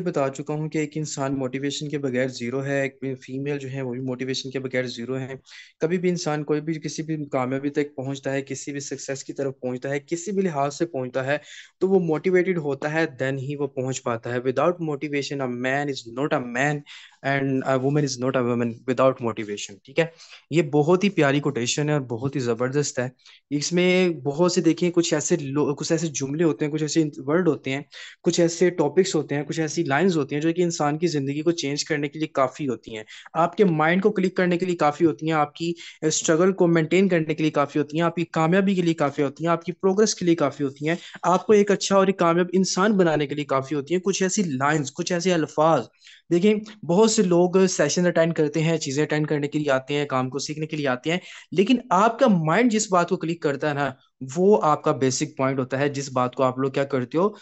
बता चुका हूँ कि एक इंसान मोटिवेशन के बगैर ज़ीरो है एक फीमेल जो है वो भी मोटिवेशन के बगैर ज़ीरो है कभी भी इंसान कोई भी किसी भी कामयाबी तक पहुंचता है किसी भी सक्सेस की तरफ पहुंचता है किसी भी लिहाज से पहुंचता है तो वो मोटिवेटेड होता है देन ही वो पहुंच पाता है without motivation a man is not a man and a women is not a women without motivation ठीक है ये बहुत ही प्यारी कोटेशन है और बहुत ही ज़बरदस्त है इसमें बहुत से देखिए कुछ ऐसे कुछ ऐसे जुमले होते हैं कुछ ऐसे वर्ड होते हैं कुछ ऐसे टॉपिक्स होते हैं कुछ ऐसी ऐसी लाइंस होती हैं जो कि इंसान की जिंदगी को चेंज करने के लिए काफ़ी होती हैं आपके माइंड को क्लिक करने के लिए काफ़ी होती हैं आपकी स्ट्रगल को मेंटेन करने के लिए काफ़ी होती हैं आपकी कामयाबी के लिए काफ़ी होती हैं आपकी प्रोग्रेस के लिए काफ़ी होती हैं आपको एक अच्छा और एक कामयाब इंसान बनाने के लिए काफ़ी होती हैं कुछ ऐसी लाइन्स कुछ ऐसे अल्फाज देखिए बहुत से लोग सेशन अटेंड करते हैं चीज़ें अटेंड करने के लिए आते हैं काम को सीखने के लिए आते हैं लेकिन आपका माइंड जिस बात को क्लिक करता है ना वो आपका बेसिक पॉइंट होता है जिस बात को आप लोग क्या करते हो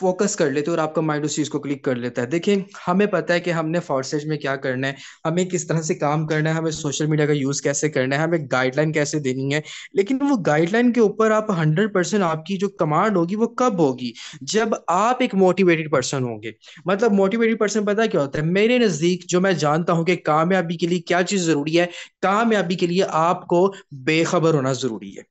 फोकस कर लेते हो और आपका माइंड उस चीज को क्लिक कर लेता है देखिए हमें पता है कि हमने फॉरसेज में क्या करना है हमें किस तरह से काम करना है हमें सोशल मीडिया का यूज कैसे करना है हमें गाइडलाइन कैसे देनी है लेकिन वो गाइडलाइन के ऊपर आप हंड्रेड परसेंट आपकी जो कमांड होगी वो कब होगी जब आप एक मोटिवेटेड पर्सन होंगे मतलब मोटिवेटेड पर्सन पता क्या होता है मेरे नजदीक जो मैं जानता हूँ कि कामयाबी के लिए क्या चीज जरूरी है कामयाबी के लिए आपको बेखबर होना जरूरी है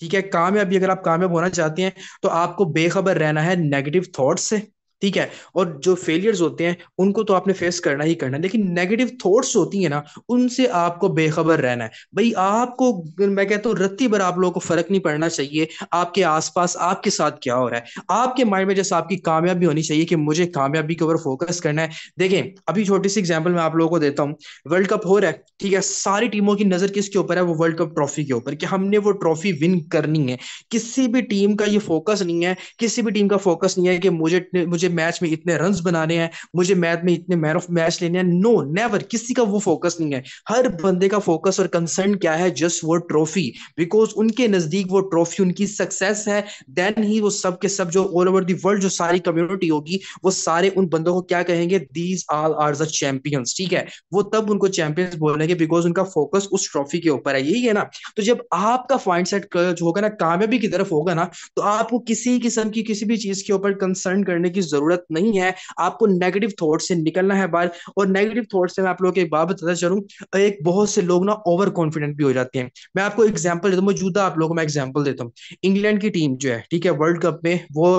ठीक है कामयाबी अगर आप कामयाब होना चाहते हैं तो आपको बेखबर रहना है नेगेटिव थॉट से ठीक है और जो फेलियर्स होते हैं उनको तो आपने फेस करना ही करना है लेकिन नेगेटिव थॉट्स होती है ना उनसे आपको बेखबर रहना है भाई आपको मैं कहता हूँ रत्ती भर आप लोगों को फर्क नहीं पड़ना चाहिए आपके आसपास आपके साथ क्या हो रहा है आपके माइंड में जैसे आपकी कामयाबी होनी चाहिए कि मुझे कामयाबी के ऊपर फोकस करना है देखें अभी छोटी सी एग्जाम्पल मैं आप लोगों को देता हूँ वर्ल्ड कप हो रहा है ठीक है सारी टीमों की नजर किसके ऊपर है वो वर्ल्ड कप ट्रॉफी के ऊपर कि हमने वो ट्रॉफी विन करनी है किसी भी टीम का ये फोकस नहीं है किसी भी टीम का फोकस नहीं है कि मुझे मुझे मुझे मैच में इतने रन बनाने हैं मुझे मैच में इतने मैन ऑफ मैच लेने हैं नो नेवर किसी का वो फोकस नहीं है हर बंदे का फोकस और कंसर्न क्या है जस्ट वो ट्रॉफी बिकॉज उनके नजदीक वो ट्रॉफी उनकी सक्सेस है देन ही वो सब के सब जो ऑल ओवर दी वर्ल्ड जो सारी कम्युनिटी होगी वो सारे उन बंदों को क्या कहेंगे these all are the champions ठीक है वो तब उनको चैंपियंस बोलेंगे बिकॉज उनका फोकस उस ट्रॉफी के ऊपर है यही है ना तो जब आपका फाइंड सेट होगा ना कामयाबी की तरफ होगा ना तो आपको किसी किस्म की किसी भी चीज के ऊपर कंसर्न करने की जरूरत जरूरत नहीं है आपको नेगेटिव थॉट से निकलना है बाहर और नेगेटिव थॉट से मैं आप लोगों को एक बात बताता चलूँ एक बहुत से लोग ना ओवर कॉन्फिडेंट भी हो जाते हैं मैं आपको एग्जाम्पल देता हूँ मौजूदा आप लोगों को मैं एग्जाम्पल देता हूँ इंग्लैंड की टीम जो है ठीक है वर्ल्ड कप में वो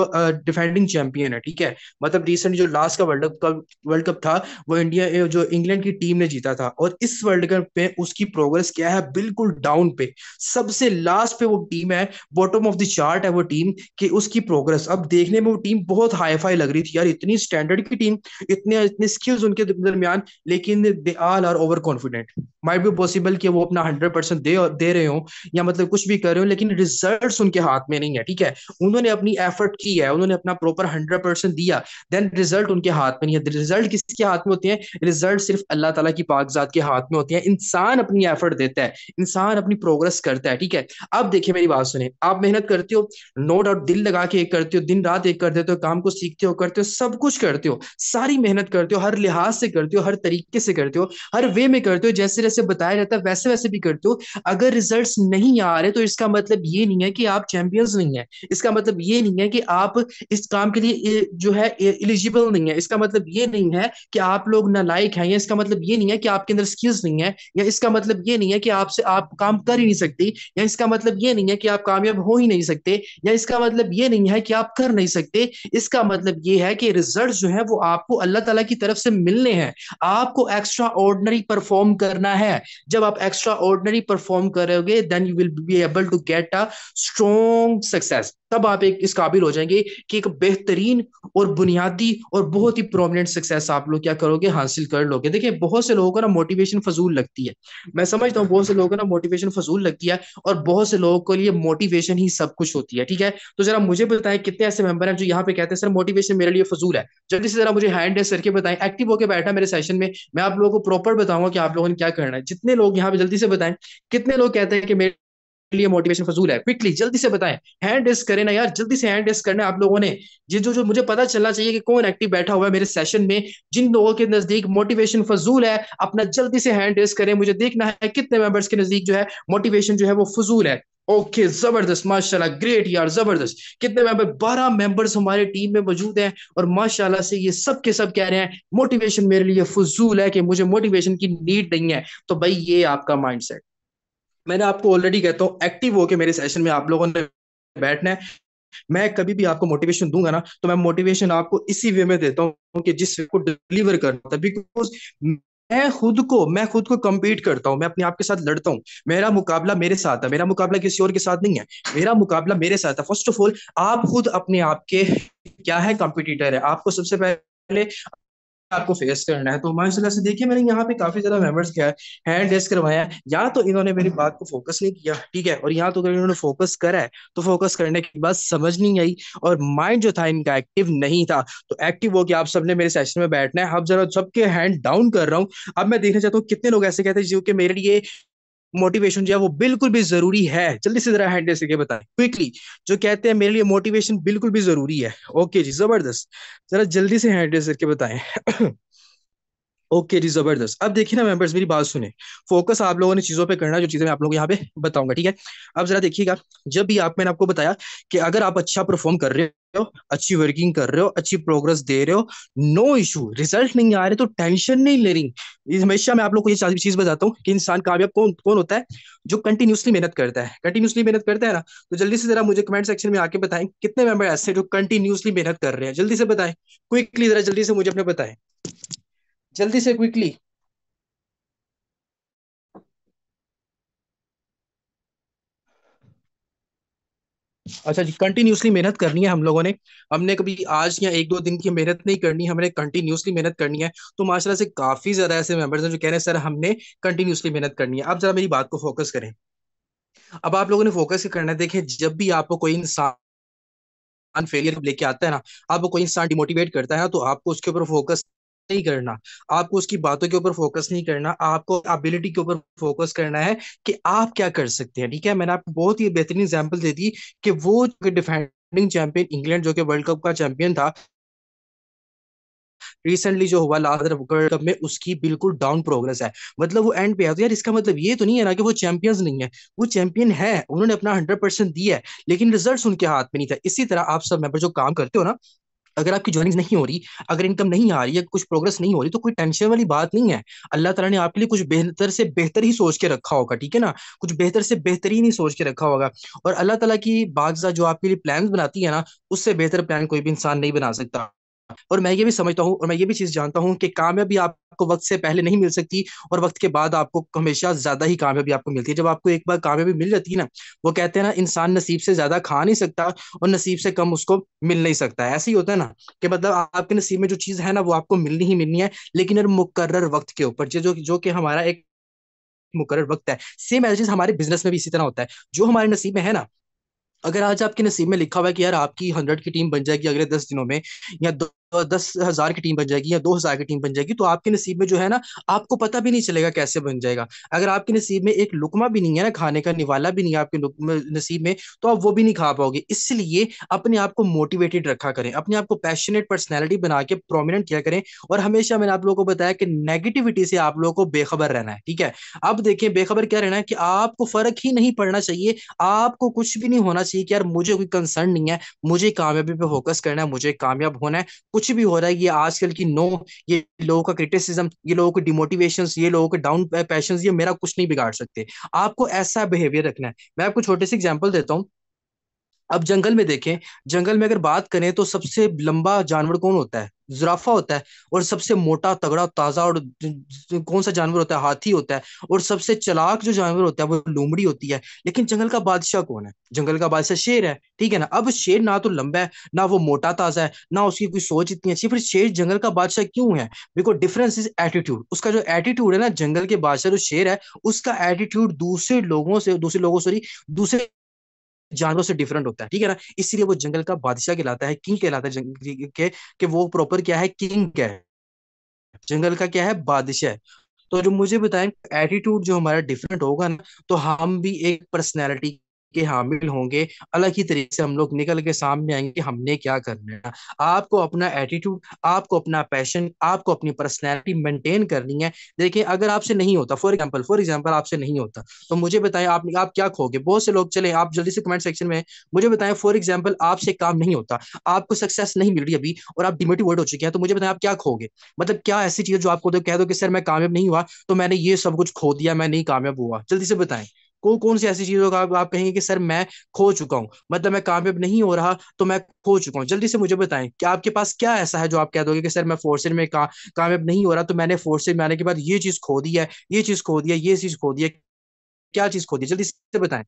डिफेंडिंग चैंपियन है ठीक है मतलब रिसेंट जो लास्ट का वर्ल्ड कप वर्ल्ड कप था वो इंडिया जो इंग्लैंड की टीम ने जीता था और इस वर्ल्ड कप पे उसकी प्रोग्रेस क्या है बिल्कुल डाउन पे सबसे लास्ट पे वो टीम है बॉटम ऑफ द चार्ट है वो टीम कि उसकी प्रोग्रेस अब देखने में वो टीम बहुत हाई फाई लग लग रही थी यार इतनी स्टैंडर्ड की टीम इतने इतने स्किल्स उनके दरमियान लेकिन they all are over confident might भी पॉसिबल कि वो अपना हंड्रेड परसेंट दे दे रहे हो या मतलब कुछ भी कर रहे हो लेकिन रिजल्ट उनके हाथ में नहीं है ठीक है उन्होंने अपनी एफर्ट की है उन्होंने अपना प्रॉपर हंड्रेड परसेंट दिया देन रिजल्ट उनके हाथ में नहीं है रिजल्ट किसके हाथ में होते हैं रिजल्ट सिर्फ अल्लाह तला की पाकजात के हाथ में होते हैं इंसान अपनी एफर्ट देता है इंसान अपनी प्रोग्रेस करता है ठीक है अब देखिए मेरी बात सुने आप मेहनत करते हो नो डाउट दिल लगा के एक करते हो दिन रात एक कर देते हो काम को सीखते हो करते हो सब कुछ करते हो सारी मेहनत करते हो हर लिहाज से करते हो हर तरीके से करते हो हर वे में करते हो जैसे जैसे बताया जाता है वैसे वैसे भी करते हो अगर रिजल्ट्स नहीं आ रहे तो इसका मतलब ये नहीं है कि आप चैंपियंस नहीं है इसका मतलब ये नहीं है कि आप इस काम के लिए जो है एलिजिबल नहीं है इसका मतलब ये नहीं है कि आप लोग ना लायक हैं या इसका मतलब ये नहीं है कि आपके अंदर स्किल्स नहीं है या इसका मतलब ये नहीं है कि आपसे आप काम कर ही नहीं सकते या इसका मतलब ये नहीं है कि आप कामयाब हो ही नहीं सकते या इसका मतलब ये नहीं है कि आप कर नहीं सकते इसका मतलब ये है कि रिजल्ट जो है वो आपको अल्लाह तला की तरफ से मिलने हैं आपको एक्स्ट्रा ऑर्डनरी परफॉर्म करना है जब आप एक्स्ट्रा ऑर्डनरी परफॉर्म करोगे then you will be able to get a strong success तब आप एक इस काबिल हो जाएंगे कि एक बेहतरीन और बुनियादी और बहुत ही प्रोमिनेंट सक्सेस आप लोग क्या करोगे हासिल कर लोगे देखिए बहुत से लोगों को ना मोटिवेशन फजूल लगती है मैं समझता हूँ बहुत से लोगों को ना मोटिवेशन फजूल लगती है और बहुत से लोगों के लिए मोटिवेशन ही सब कुछ होती है ठीक है तो जरा मुझे बताएं कितने ऐसे मेंबर हैं जो यहाँ पे कहते हैं सर मोटिवेशन मेरे लिए फजूल है जल्दी से जरा मुझे हैंड रेस करके बताएं एक्टिव होकर बैठा मेरे सेशन में मैं आप लोगों को प्रॉपर बताऊंगा कि आप लोगों ने क्या करना करना है जितने लोग यहाँ पे जल्दी से बताएं कितने लोग कहते हैं कि मेरे लिए मोटिवेशन फजूल है क्विकली जल्दी से बताएं हैंड रेस करें ना यार जल्दी से हैंड रेस करना आप लोगों ने ये जो जो मुझे पता चलना चाहिए कि कौन एक्टिव बैठा हुआ है मेरे सेशन में जिन लोगों के नजदीक मोटिवेशन फजूल है अपना जल्दी से हैंड रेस करें मुझे देखना है कितने मेंबर्स के नजदीक जो है मोटिवेशन जो है वो फजूल है ओके जबरदस्त माशाल्लाह ग्रेट यार जबरदस्त कितने मेंबर बारह मेंबर्स हमारे टीम में मौजूद हैं और माशाल्लाह से ये सब के सब कह रहे हैं मोटिवेशन मेरे लिए फजूल है कि मुझे मोटिवेशन की नीड नहीं है तो भाई ये आपका माइंड सेट मैंने आपको ऑलरेडी कहता हूँ एक्टिव होके मेरे सेशन में आप लोगों ने बैठना है मैं कभी भी आपको मोटिवेशन दूंगा ना तो मैं मोटिवेशन आपको इसी वे में देता हूँ कि जिस वे को डिलीवर करना था बिकॉज मैं खुद को मैं खुद को कम्पीट करता हूँ मैं अपने आप के साथ लड़ता हूँ मेरा मुकाबला मेरे साथ है मेरा मुकाबला किसी और के साथ नहीं है मेरा मुकाबला मेरे साथ है फर्स्ट ऑफ ऑल आप खुद अपने आप के क्या है कॉम्पिटिटर है आपको सबसे पहले आपको फेस करना है तो माशाल्लाह से देखिए मैंने यहाँ पे काफी ज्यादा मेंबर्स क्या है हैंड रेस करवाया है या तो इन्होंने मेरी बात को फोकस नहीं किया ठीक है और यहाँ तो अगर इन्होंने फोकस करा है तो फोकस करने के बाद समझ नहीं आई और माइंड जो था इनका एक्टिव नहीं था तो एक्टिव हो कि आप सबने मेरे सेशन में बैठना है अब जरा सबके हैंड डाउन कर रहा हूँ अब मैं देखना चाहता हूँ कितने लोग ऐसे कहते हैं जो कि मेरे लिए मोटिवेशन जो है वो बिल्कुल भी जरूरी है जल्दी से जरा हैंडल से बताएं क्विकली जो कहते हैं मेरे लिए मोटिवेशन बिल्कुल भी जरूरी है ओके जी जबरदस्त जरा जल्दी से हैंडल करके बताएं ओके जी जबरदस्त अब देखिए ना मेंबर्स मेरी बात सुने फोकस आप लोगों ने चीजों पे करना जो चीजें मैं आप लोगों को यहाँ पे बताऊंगा ठीक है अब जरा देखिएगा जब भी आप मैंने आपको बताया कि अगर आप अच्छा परफॉर्म कर रहे हो अच्छी वर्किंग कर रहे हो अच्छी प्रोग्रेस दे रहे हो नो इशू रिजल्ट नहीं आ रहे तो टेंशन नहीं ले रही हमेशा मैं आप लोग को ये चीज बताता हूँ कि इंसान कामयाब कौन कौन होता है जो कंटिन्यूसली मेहनत करता है कंटिन्यूसली मेहनत करता है ना तो जल्दी से जरा मुझे कमेंट सेक्शन में आके बताएं कितने मेंबर ऐसे जो कंटिन्यूसली मेहनत कर रहे हैं जल्दी से बताएं क्विकली जरा जल्दी से मुझे अपने बताएं जल्दी से क्विकली अच्छा जी कंटिन्यूसली मेहनत करनी है हम लोगों ने हमने कभी आज या एक दो दिन की मेहनत नहीं करनी है हमने कंटिन्यूसली मेहनत करनी है तो माशाला से काफी ज्यादा ऐसे मेंबर्स हैं जो कह रहे हैं सर हमने कंटिन्यूसली मेहनत करनी है आप जरा मेरी बात को फोकस करें अब आप लोगों ने फोकस करना है देखें जब भी आपको कोई इंसान फेलियर लेके आता है ना आपको कोई इंसान डिमोटिवेट करता है ना तो आपको उसके ऊपर फोकस नहीं करना आपको उसकी बातों के ऊपर फोकस नहीं करना आपको एबिलिटी के ऊपर फोकस करना है कि आप क्या कर सकते हैं ठीक है मैंने आपको बहुत ही बेहतरीन एग्जाम्पल दे दी कि वो डिफेंडिंग चैंपियन इंग्लैंड जो कि वर्ल्ड कप का चैंपियन था रिसेंटली जो हुआ लादर वर्ल्ड कप में उसकी बिल्कुल डाउन प्रोग्रेस है मतलब वो एंड पे है तो यार इसका मतलब ये तो नहीं है ना कि वो चैंपियंस नहीं है वो चैंपियन है उन्होंने अपना हंड्रेड परसेंट दिया है लेकिन रिजल्ट्स उनके हाथ में नहीं था इसी तरह आप सब मेंबर जो काम करते हो ना अगर आपकी ज्वाइनिंग नहीं हो रही अगर इनकम नहीं आ रही है कुछ प्रोग्रेस नहीं हो रही तो कोई टेंशन वाली बात नहीं है अल्लाह तला ने आपके लिए कुछ बेहतर से बेहतर ही सोच के रखा होगा ठीक है ना कुछ बेहतर से बेहतर ही नहीं सोच के रखा होगा और अल्लाह तला की बागजा जो आपके लिए प्लान बनाती है ना उससे बेहतर प्लान कोई भी इंसान नहीं बना सकता और मैं ये भी समझता हूँ और मैं ये भी चीज़ जानता हूँ कि कामयाबी आपको वक्त से पहले नहीं मिल सकती और वक्त के बाद आपको हमेशा ज्यादा ही कामयाबी आपको मिलती है जब आपको एक बार कामयाबी मिल जाती है ना वो कहते हैं ना इंसान नसीब से ज्यादा खा नहीं सकता और नसीब से कम उसको मिल नहीं सकता ऐसे ही होता है ना कि मतलब आपके नसीब में जो चीज़ है ना वो आपको मिलनी ही मिलनी है लेकिन यार मुकर्र वक्त के ऊपर जो जो कि हमारा एक मुकर वक्त है सेम एज हमारे बिजनेस में भी इसी तरह होता है जो हमारे नसीब में है ना अगर आज आपके नसीब में लिखा हुआ है कि यार आपकी हंड्रेड की टीम बन जाएगी अगले दस दिनों में या दो दस हजार की टीम बन जाएगी या दो हजार की टीम बन जाएगी तो आपके नसीब में जो है ना आपको पता भी नहीं चलेगा कैसे बन जाएगा अगर आपके नसीब में एक लुकमा भी नहीं है ना खाने का निवाला भी नहीं है आपके नसीब में तो आप वो भी नहीं खा पाओगे इसलिए अपने आप को मोटिवेटेड रखा करें अपने आप को पैशनेट पर्सनैलिटी बना के प्रोमिनेंट किया करें और हमेशा मैंने आप लोगों को बताया कि नेगेटिविटी से आप लोगों को बेखबर रहना है ठीक है अब देखिए बेखबर क्या रहना है कि आपको फर्क ही नहीं पड़ना चाहिए आपको कुछ भी नहीं होना चाहिए कि यार मुझे कोई कंसर्न नहीं है मुझे कामयाबी पे फोकस करना है मुझे कामयाब होना है कुछ भी हो रहा है ये आजकल की नो ये लोगों का क्रिटिसिज्म ये लोगों के डिमोटिवेशन ये लोगों के डाउन पैशन eh, ये मेरा कुछ नहीं बिगाड़ सकते आपको ऐसा बिहेवियर रखना है मैं आपको छोटे से एग्जाम्पल देता हूँ अब जंगल में देखें जंगल में अगर बात करें तो सबसे लंबा जानवर कौन होता है जुराफा होता है और सबसे मोटा तगड़ा ताजा और कौन सा जानवर होता है हाथी होता है और सबसे चलाक जो जानवर होता है वो लोमड़ी होती है लेकिन जंगल का बादशाह कौन है जंगल का बादशाह शेर है ठीक है ना अब शेर ना तो लंबा है ना वो मोटा ताजा है ना उसकी कोई सोच इतनी अच्छी फिर शेर जंगल का बादशाह क्यों है बिकॉज डिफरेंस इज एटीट्यूड उसका जो एटीट्यूड है ना जंगल के बादशाह जो शेर है उसका एटीट्यूड दूसरे लोगों से दूसरे लोगों सॉरी दूसरे जानवरों से डिफरेंट होता है ठीक है ना इसीलिए वो जंगल का बादशाह कहलाता है किंग कहलाता है के, के कि वो प्रॉपर क्या है किंग क्या है जंगल का क्या है बादशाह तो जो मुझे बताएं एटीट्यूड जो हमारा डिफरेंट होगा ना तो हम भी एक पर्सनैलिटी के हामिल होंगे अलग ही तरीके से हम लोग निकल के सामने आएंगे कि हमने क्या करना है आपको अपना एटीट्यूड आपको अपना पैशन आपको अपनी पर्सनैलिटी मेंटेन करनी है देखिए अगर आपसे नहीं होता फॉर एग्जाम्पल फॉर एग्जाम्पल आपसे नहीं होता तो मुझे बताएं आप, आप क्या खोगे बहुत से लोग चले आप जल्दी से कमेंट सेक्शन में मुझे बताएं फॉर एग्जाम्पल आपसे काम नहीं होता आपको सक्सेस नहीं मिल रही अभी और आप डिमोटिवेट हो चुके हैं तो मुझे बताएं आप क्या खोगे मतलब क्या ऐसी चीज जो आपको तो कह दो कि सर मैं कामयाब नहीं हुआ तो मैंने ये सब कुछ खो दिया मैं नहीं कामयाब हुआ जल्दी से बताएं कौन कौन सी ऐसी चीजों का आप, कहेंगे कि सर मैं खो चुका हूँ मतलब मैं कामयाब नहीं हो रहा तो मैं खो चुका हूँ जल्दी से मुझे बताएं कि आपके पास क्या ऐसा है जो आप कह दोगे कि सर मैं फोर्स में का, कामयाब नहीं हो रहा तो मैंने फोर्स में आने के बाद ये चीज खो दी है ये चीज खो दी है ये चीज खो दी है क्या चीज खो दी जल्दी से बताएं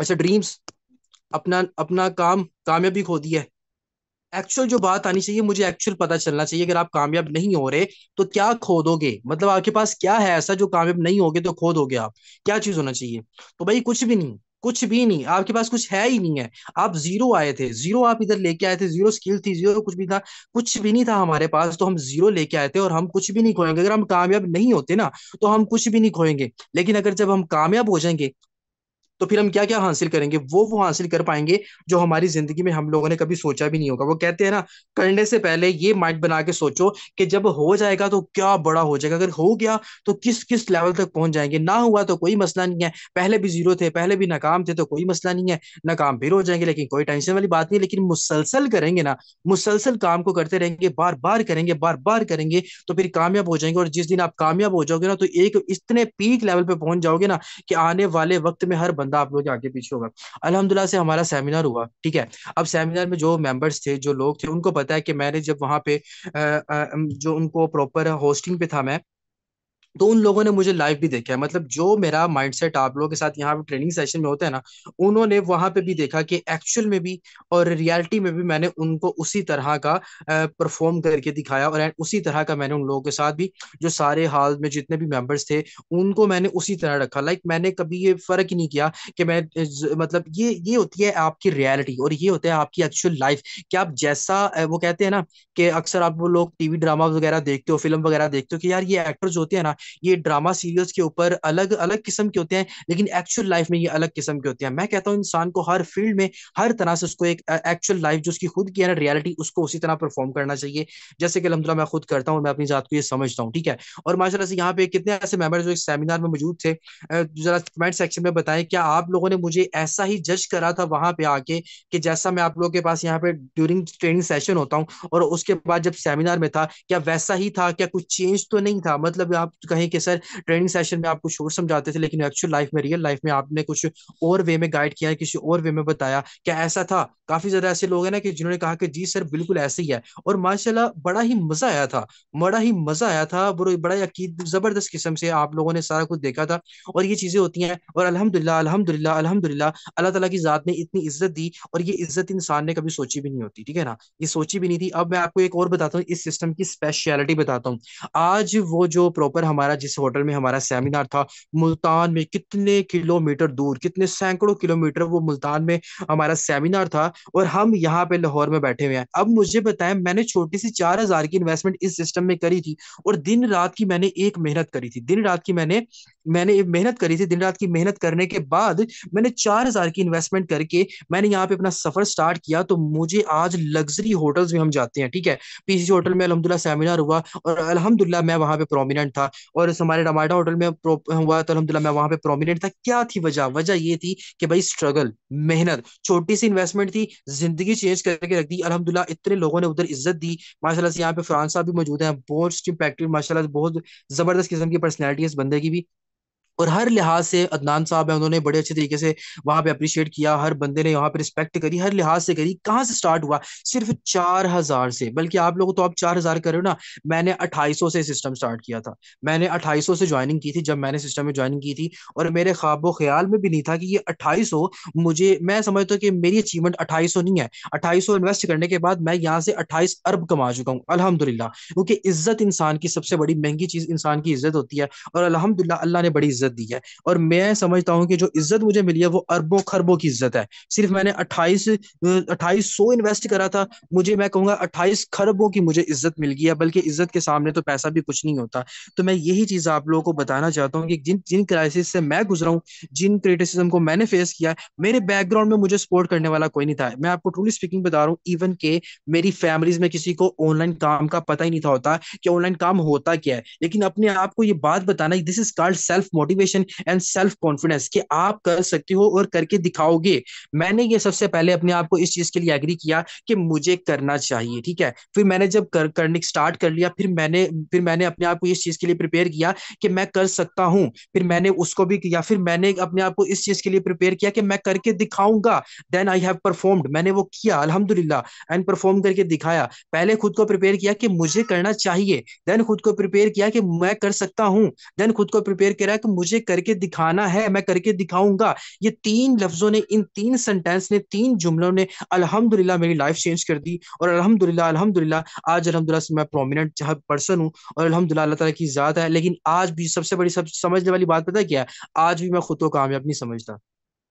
अच्छा ड्रीम्स अपना अपना काम कामयाबी खो दी है एक्चुअल जो बात आनी चाहिए मुझे एक्चुअल पता चलना चाहिए अगर आप कामयाब नहीं हो रहे तो क्या खो दोगे मतलब आपके पास क्या है ऐसा जो कामयाब नहीं होगे तो खो दोगे आप क्या चीज होना चाहिए तो भाई कुछ भी नहीं कुछ भी नहीं आपके पास कुछ है ही नहीं है आप जीरो आए थे जीरो आप इधर लेके आए थे जीरो स्किल थी जीरो कुछ भी था कुछ भी नहीं था हमारे पास तो हम जीरो लेके आए थे और हम कुछ भी नहीं खोएंगे अगर हम कामयाब नहीं होते ना तो हम कुछ भी नहीं खोएंगे लेकिन अगर जब हम कामयाब हो जाएंगे तो फिर हम क्या क्या हासिल करेंगे वो वो हासिल कर पाएंगे जो हमारी जिंदगी में हम लोगों ने कभी सोचा भी नहीं होगा वो कहते हैं ना करने से पहले ये माइंड बना के सोचो कि जब हो जाएगा तो क्या बड़ा हो जाएगा अगर हो गया तो किस किस लेवल तक पहुंच जाएंगे ना हुआ तो कोई मसला नहीं है पहले भी जीरो थे पहले भी नाकाम थे तो कोई मसला नहीं है नाकाम फिर हो जाएंगे लेकिन कोई टेंशन वाली बात नहीं लेकिन मुसलसल करेंगे ना मुसलसल काम को करते रहेंगे बार बार करेंगे बार बार करेंगे तो फिर कामयाब हो जाएंगे और जिस दिन आप कामयाब हो जाओगे ना तो एक इतने पीक लेवल पे पहुंच जाओगे ना कि आने वाले वक्त में हर बंद बंदा आप लोग के आगे पीछे होगा अलहमदुल्ला से हमारा सेमिनार हुआ ठीक है अब सेमिनार में जो मेंबर्स थे जो लोग थे उनको पता है कि मैंने जब वहाँ पे जो उनको प्रॉपर होस्टिंग पे था मैं तो उन लोगों ने मुझे लाइव भी देखा है मतलब जो मेरा माइंडसेट आप लोगों के साथ यहाँ पे ट्रेनिंग सेशन में होता है ना उन्होंने वहां पे भी देखा कि एक्चुअल में भी और रियलिटी में भी मैंने उनको उसी तरह का परफॉर्म करके दिखाया और उसी तरह का मैंने उन लोगों के साथ भी जो सारे हाल में जितने भी मेम्बर्स थे उनको मैंने उसी तरह रखा लाइक मैंने कभी ये फर्क ही नहीं किया कि मैं मतलब ये ये होती है आपकी रियलिटी और ये होता है आपकी एक्चुअल लाइफ कि आप जैसा वो कहते हैं ना कि अक्सर आप वो लोग टीवी ड्रामा वगैरह देखते हो फिल्म वगैरह देखते हो कि यार ये एक्टर्स होते हैं ना ये ड्रामा सीरियल्स के ऊपर अलग अलग किस्म के होते हैं लेकिन एक्चुअल लाइफ में ये अलग किस्म के होते हैं मैं कहता हूँ इंसान को हर फील्ड में हर तरह से उसको एक एक्चुअल लाइफ जो उसकी खुद की है ना रियलिटी उसको उसी तरह परफॉर्म करना चाहिए जैसे कि अलहमदुल्ला मैं खुद करता हूँ मैं अपनी जात को ये समझता हूँ ठीक है और माशा से यहाँ पे कितने ऐसे मेम्बर जो इस सेमिनार में मौजूद थे जरा कमेंट सेक्शन में बताएं क्या आप लोगों ने मुझे ऐसा ही जज करा था वहां पे आके कि जैसा मैं आप लोगों के पास यहाँ पे ड्यूरिंग ट्रेनिंग सेशन होता हूँ और उसके बाद जब सेमिनार में था क्या वैसा ही था क्या कुछ चेंज तो नहीं था मतलब आप कहें कि सर ट्रेनिंग सेशन में आप कुछ और समझाते थे लेकिन एक्चुअल लाइफ में रियल लाइफ में आपने कुछ और वे में गाइड किया किसी और वे में बताया क्या ऐसा था काफी ज्यादा ऐसे लोग हैं ना कि जिन्होंने कहा कि जी सर बिल्कुल ऐसे ही है और माशाला बड़ा ही मजा आया था बड़ा ही मजा आया था बड़ा जबरदस्त किस्म से आप लोगों ने सारा कुछ देखा था और ये चीजें होती हैं और अलहमदिल्ला अलहमदिल्ला अलहमदिल्ला अल्लाह तला की जात ने इतनी इज्जत दी और ये इज्जत इंसान ने कभी सोची भी नहीं होती ठीक है ना ये सोची भी नहीं थी अब मैं आपको एक और बताता हूँ इस सिस्टम की स्पेशलिटी बताता हूँ आज वो जो प्रॉपर हमारे हमारा जिस होटल में हमारा सेमिनार था मुल्तान में कितने किलोमीटर दूर कितने सैकड़ों किलोमीटर वो मुल्तान में हमारा सेमिनार था और हम यहाँ पे लाहौर में बैठे हुए हैं अब मुझे बताएं मैंने छोटी सी चार हजार की इन्वेस्टमेंट इस सिस्टम में करी थी और दिन रात की मैंने एक मेहनत करी थी दिन रात की मैंने मैंने मेहनत करी थी दिन रात की मेहनत करने के बाद मैंने चार हजार की इन्वेस्टमेंट करके मैंने यहाँ पे अपना सफर स्टार्ट किया तो मुझे आज लग्जरी होटल्स में हम जाते हैं ठीक है पीसीसी होटल में अलहमदुल्ला सेमिनार हुआ और अलहमदुल्ला मैं वहां पे प्रोमिनेंट था और इस हमारे रमाडा होटल में हुआ तो अलहमदिल्ला मैं वहाँ पे प्रोमिनेंट था क्या थी वजह वजह ये थी कि भाई स्ट्रगल मेहनत छोटी सी इन्वेस्टमेंट थी जिंदगी चेंज करके रख दी अलहमदिल्ला इतने लोगों ने उधर इज्जत दी माशाला से यहाँ पे फ्रांस साहब भी मौजूद है बहुत माशाला बहुत जबरदस्त किस्म की पर्सनैलिटी इस बंदे की भी और हर लिहाज से अदनान साहब है उन्होंने बड़े अच्छे तरीके से वहां पे अप्रिशिएट किया हर बंदे ने वहां पे रिस्पेक्ट करी हर लिहाज से करी कहाँ से स्टार्ट हुआ सिर्फ चार हजार से बल्कि आप लोगों तो आप चार हजार कर रहे हो ना मैंने अट्ठाईस से सिस्टम स्टार्ट किया था मैंने सौ से ज्वाइनिंग की थी जब मैंने सिस्टम में ज्वाइनिंग की थी और मेरे ख्वाबो ख्याल में भी नहीं था कि ये अट्ठाईस मुझे मैं समझता हूँ कि मेरी अचीवमेंट अट्ठाईस नहीं है अट्ठाईस इन्वेस्ट करने के बाद मैं यहाँ से अट्ठाईस अरब कमा चुका हूँ अलहमदुल्ला क्योंकि इज्जत इंसान की सबसे बड़ी महंगी चीज इंसान की इज्जत होती है और अलहमदुल्ला अल्लाह ने बड़ी इज्जत इज्जत दी है और मैं समझता हूँ कि जो इज्जत मुझे मिली है वो अरबों खरबों की इज्जत है सिर्फ मैंने अट्ठाईस अट्ठाईस सौ इन्वेस्ट करा था मुझे मैं कहूँगा अट्ठाईस खरबों की मुझे इज्जत मिल गई है बल्कि इज्जत के सामने तो पैसा भी कुछ नहीं होता तो मैं यही चीज आप लोगों को बताना चाहता हूँ कि जिन जिन क्राइसिस से मैं गुजरा हूँ जिन क्रिटिसिज्म को मैंने फेस किया मेरे बैकग्राउंड में मुझे सपोर्ट करने वाला कोई नहीं था मैं आपको ट्रूली स्पीकिंग बता रहा हूँ इवन के मेरी फैमिलीज में किसी को ऑनलाइन काम का पता ही नहीं था होता कि ऑनलाइन काम होता क्या है लेकिन अपने आप को ये बात बताना this is called self motivation motivation and self confidence कि आप कर सकते हो और करके दिखाओगे मैंने ये सबसे पहले अपने आप को इस चीज के लिए एग्री किया कि मुझे करना चाहिए ठीक है फिर मैंने जब कर, करने स्टार्ट कर लिया फिर मैंने फिर मैंने अपने आप को इस चीज के लिए प्रिपेयर किया कि मैं कर सकता हूँ फिर मैंने उसको भी किया फिर मैंने अपने आप को इस चीज के लिए प्रिपेयर किया कि मैं करके दिखाऊंगा देन आई हैव परफॉर्म्ड मैंने वो किया अलहमदुल्ला एंड परफॉर्म करके दिखाया पहले खुद को प्रिपेयर किया कि मुझे करना चाहिए देन खुद को प्रिपेयर किया कि मैं कर सकता हूँ देन खुद को प्रिपेयर किया कि मुझे करके दिखाना है मैं करके दिखाऊंगा ये तीन लफ्जों ने इन तीन सेंटेंस ने तीन जुमलों ने अलहमदुल्ला मेरी लाइफ चेंज कर दी और अलहमदुल्ला अलहमदुल्ला आज अलहमदुल्ला से मैं प्रोमिनेंट जहाँ पर्सन हूँ और अलहमदुल्ला अल्लाह तला की ज्यादा है लेकिन आज भी सबसे बड़ी सब समझने वाली बात पता क्या आज भी मैं खुद को कामयाब नहीं समझता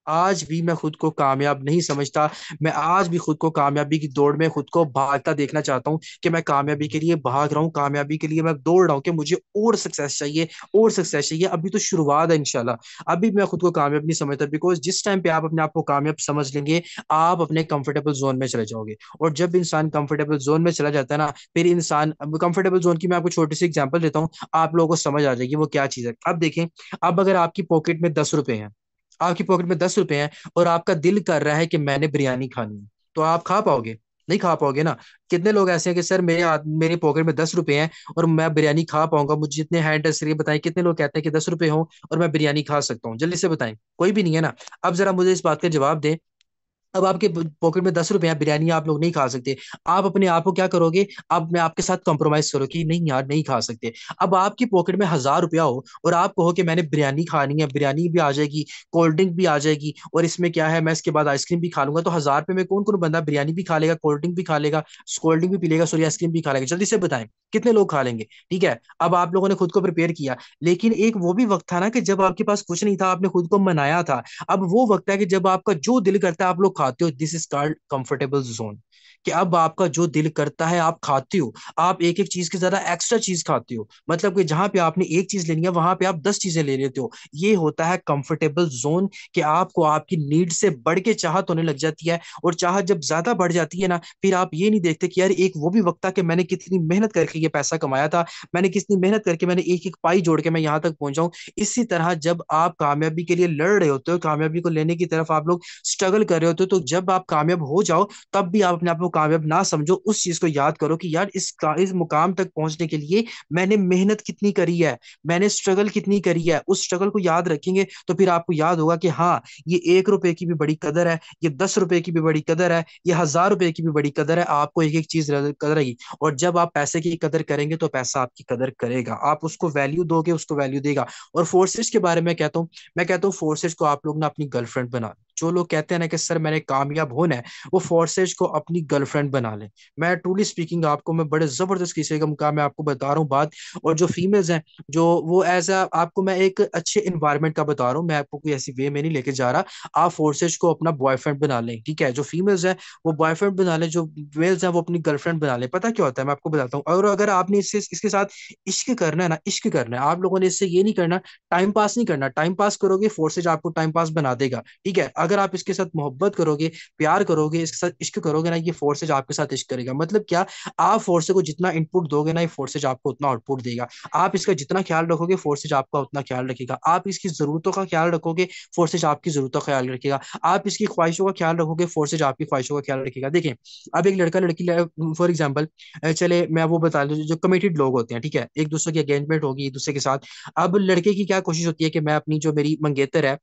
आज भी मैं खुद को कामयाब नहीं समझता मैं आज भी खुद को कामयाबी की दौड़ में खुद को भागता देखना चाहता हूं कि मैं कामयाबी के लिए भाग रहा हूँ कामयाबी के लिए मैं दौड़ रहा हूं कि मुझे और सक्सेस चाहिए और सक्सेस चाहिए अभी तो शुरुआत है इनशाला अभी मैं खुद को कामयाब नहीं समझता बिकॉज जिस टाइम पे आप अपने आप को कामयाब समझ लेंगे आप अपने कंफर्टेबल जोन में चले जाओगे और जब इंसान कंफर्टेबल जोन में चला जाता है ना फिर इंसान कंफर्टेबल जोन की मैं आपको छोटी सी एग्जाम्पल देता हूँ आप लोगों को समझ आ जाएगी वो क्या चीज है अब देखें अब अगर आपकी पॉकेट में दस रुपए हैं आपकी पॉकेट में दस रुपए हैं और आपका दिल कर रहा है कि मैंने बिरयानी खानी है तो आप खा पाओगे नहीं खा पाओगे ना कितने लोग ऐसे हैं कि सर मेरे मेरे पॉकेट में दस रुपए हैं और मैं बिरयानी खा पाऊंगा मुझे जितने हैंड ये बताएं कितने लोग कहते हैं कि दस रुपए हो और मैं बिरयानी खा सकता हूँ जल्दी से बताएं कोई भी नहीं है ना अब जरा मुझे इस बात का जवाब दें अब आपके पॉकेट में दस रुपए बिरयानी आप लोग नहीं खा सकते आप अपने आप को क्या करोगे आप मैं आपके साथ कॉम्प्रोमाइज करो कि नहीं यार नहीं खा सकते अब आपके पॉकेट में हजार रुपया हो और आप कहो कि मैंने बिरयानी खानी है बिरयानी भी आ जाएगी कोल्ड ड्रिंक भी आ जाएगी और इसमें क्या है मैं इसके बाद आइसक्रीम भी खा लूंगा तो हजार रुपये में कौन कौन बंदा बिरयानी भी खा लेगा कोल्ड ड्रिंक भी खा लेगा कोल्ड ड्रिंक भी पीलेगा सॉरी आइसक्रीम भी खा लेगा जल्दी से बताएं कितने लोग खा लेंगे ठीक है अब आप लोगों ने खुद को प्रिपेयर किया लेकिन एक वो भी वक्त था ना कि जब आपके पास कुछ नहीं था आपने खुद को मनाया था अब वो वक्त है कि जब आपका जो दिल करता है आप लोग खाते हो this is called comfortable zone कि अब आपका जो दिल करता है आप खाते हो आप एक एक चीज के ज्यादा एक्स्ट्रा चीज खाते हो मतलब कि जहां पे आपने एक चीज लेनी है वहां पे आप दस चीजें ले लेते हो ये होता है कंफर्टेबल जोन कि आपको आपकी नीड से बढ़ के चाहत होने लग जाती है और चाहत जब ज्यादा बढ़ जाती है ना फिर आप ये नहीं देखते कि यार एक वो भी वक्त था कि मैंने कितनी मेहनत करके ये पैसा कमाया था मैंने कितनी मेहनत करके मैंने एक एक पाई जोड़ के मैं यहाँ तक पहुंचा इसी तरह जब आप कामयाबी के लिए लड़ रहे होते हो कामयाबी को लेने की तरफ आप लोग स्ट्रगल कर रहे होते हो तो जब आप कामयाब हो जाओ तब भी आप अपने आप को कामयाब ना समझो उस चीज को याद करो कि यार इस इस मुकाम तक पहुंचने के लिए मैंने मेहनत कितनी करी है मैंने स्ट्रगल कितनी करी है उस स्ट्रगल को याद रखेंगे तो फिर आपको याद होगा कि हाँ ये एक रुपए की भी बड़ी कदर है ये दस रुपए की भी बड़ी कदर है ये हजार रुपए की भी बड़ी कदर है आपको एक एक चीज कदर रहेगी और जब आप पैसे की कदर करेंगे तो पैसा आपकी कदर करेगा आप उसको वैल्यू दोगे उसको वैल्यू देगा और फोर्सेस के बारे में कहता हूँ मैं कहता हूँ फोर्सेस को आप लोग ना अपनी गर्लफ्रेंड बना जो लोग कहते हैं ना कि सर मैंने कामयाब होना है वो फोर्सेज को अपनी गर्लफ्रेंड बना लें मैं ट्रूली स्पीकिंग आपको मैं बड़े जबरदस्त किसी का मुकाम मैं आपको बता रहा हूँ बात और जो फीमेल्स हैं जो वो एज अ आपको मैं एक अच्छे इन्वायरमेंट का बता रहा हूँ मैं आपको कोई ऐसी वे में नहीं लेके जा रहा आप फोर्सेज को अपना बॉयफ्रेंड बना लें ठीक है जो फीमेल्स हैं वो बॉयफ्रेंड बना लें जो मेल्स हैं वो अपनी गर्लफ्रेंड बना लें पता क्या होता है मैं आपको बताता हूँ और अगर आपने इससे इसके साथ इश्क करना है ना इश्क करना है आप लोगों ने इससे ये नहीं करना टाइम पास नहीं करना टाइम पास करोगे फोर्सेज आपको टाइम पास बना देगा ठीक है अगर आप इसके साथ मोहब्बत करोगे प्यार करोगे इसके साथ इश्क करोगे ना ये फोर्सेज आपके साथ इश्क करेगा मतलब क्या आप फोर्सेज को जितना इनपुट दोगे ना ये फोर्सेज आपको उतना आउटपुट देगा आप इसका जितना ख्याल रखोगे फोर्सेज आपका उतना ख्याल रखेगा आप इसकी जरूरतों का ख्याल रखोगे फोर्सेज आपकी जरूरतों का ख्याल रखेगा आप इसकी ख्वाहिशों का ख्याल रखोगे फोर्सेज आपकी ख्वाहिशों का ख्याल रखेगा देखें अब एक लड़का लड़की फॉर एग्जाम्पल चले मैं वो बता दू जो कमिटेड लोग होते हैं ठीक है एक दूसरे की अगेंजमेंट होगी एक दूसरे के साथ अब लड़के की क्या कोशिश होती है कि मैं अपनी जो मेरी मंगेतर है